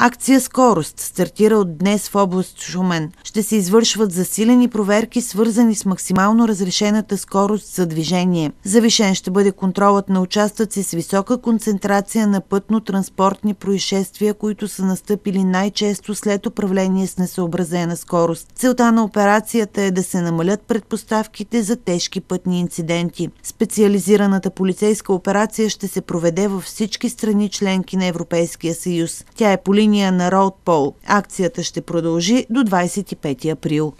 Акция Скорост стартира от днес в област Шумен. Ще се извършват засилени проверки, свързани с максимално разрешената скорост за движение. Завишен ще бъде контролът на участъци с висока концентрация на пътно-транспортни происшествия, които са настъпили най-често след управление с несъобразена скорост. Целта на операцията е да се намалят предпоставките за тежки пътни инциденти. Специализираната полицейска операция ще се проведе във всички страни членки на Европейския съюз. Тя е по линия на Пол. Акцията ще продължи до 25 април.